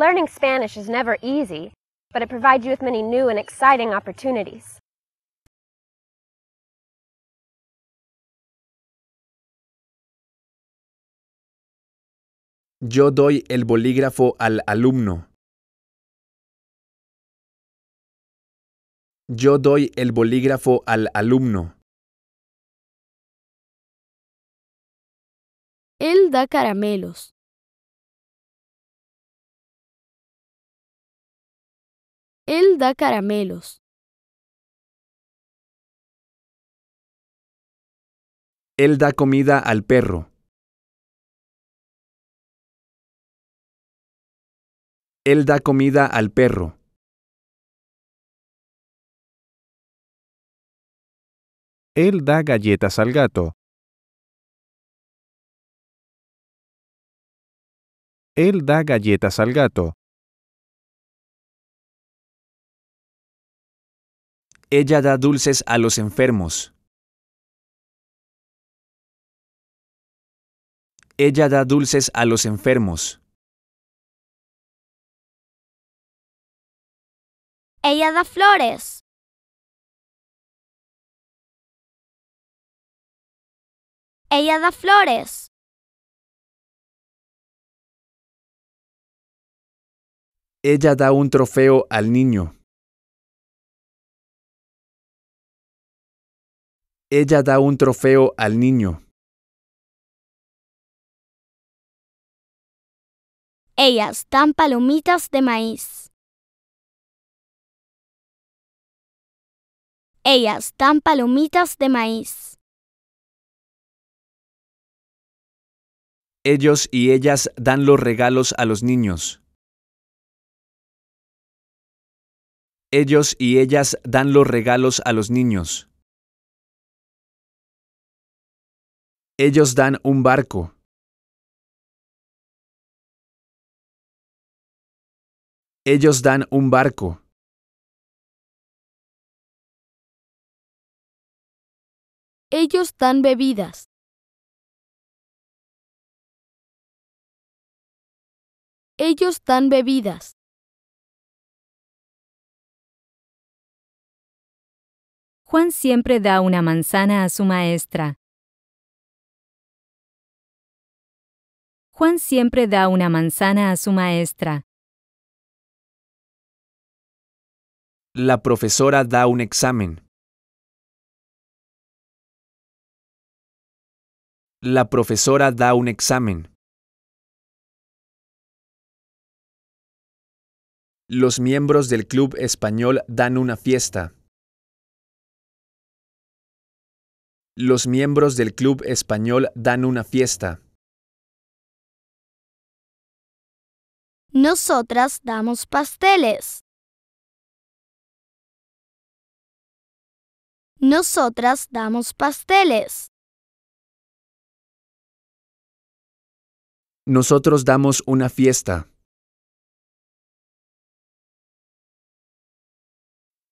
Learning Spanish is never easy, but it provides you with many new and exciting opportunities. Yo doy el bolígrafo al alumno. Yo doy el bolígrafo al alumno. Él da caramelos. Él da caramelos. Él da comida al perro. Él da comida al perro. Él da galletas al gato. Él da galletas al gato. Ella da dulces a los enfermos. Ella da dulces a los enfermos. Ella da flores. Ella da flores. Ella da un trofeo al niño. ella da un trofeo al niño. Ellas dan palomitas de maíz. Ellas dan palomitas de maíz. Ellos y ellas dan los regalos a los niños. Ellos y ellas dan los regalos a los niños. Ellos dan un barco. Ellos dan un barco. Ellos dan bebidas. Ellos dan bebidas. Juan siempre da una manzana a su maestra. Juan siempre da una manzana a su maestra. La profesora da un examen. La profesora da un examen. Los miembros del club español dan una fiesta. Los miembros del club español dan una fiesta. Nosotras damos pasteles. Nosotras damos pasteles. Nosotros damos una fiesta.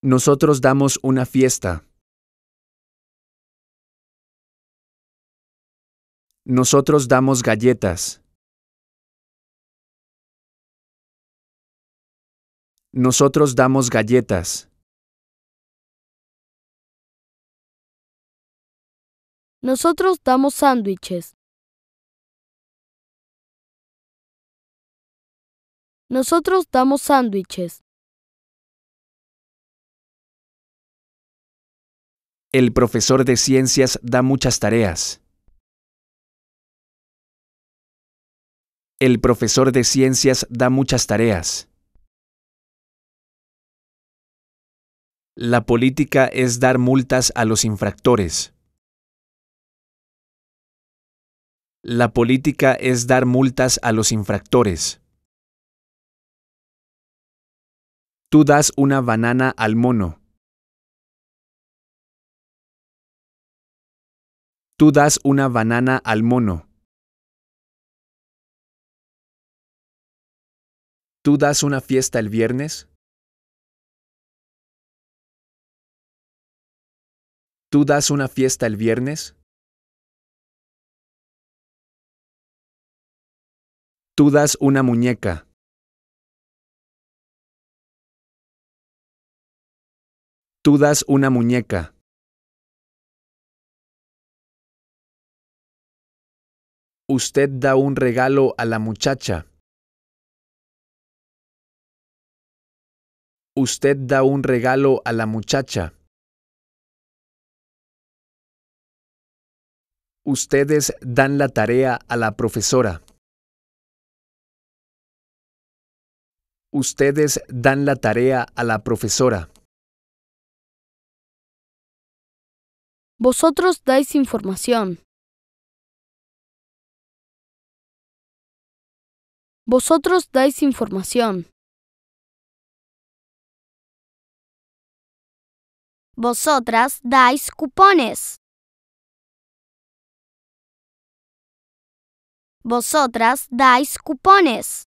Nosotros damos una fiesta. Nosotros damos galletas. Nosotros damos galletas. Nosotros damos sándwiches. Nosotros damos sándwiches. El profesor de ciencias da muchas tareas. El profesor de ciencias da muchas tareas. La política es dar multas a los infractores. La política es dar multas a los infractores. Tú das una banana al mono. Tú das una banana al mono. ¿Tú das una fiesta el viernes? ¿Tú das una fiesta el viernes? Tú das una muñeca. Tú das una muñeca. Usted da un regalo a la muchacha. Usted da un regalo a la muchacha. ustedes dan la tarea a la profesora. Ustedes dan la tarea a la profesora. Vosotros dais información. Vosotros dais información. Vosotras dais cupones. Vosotras dais cupones.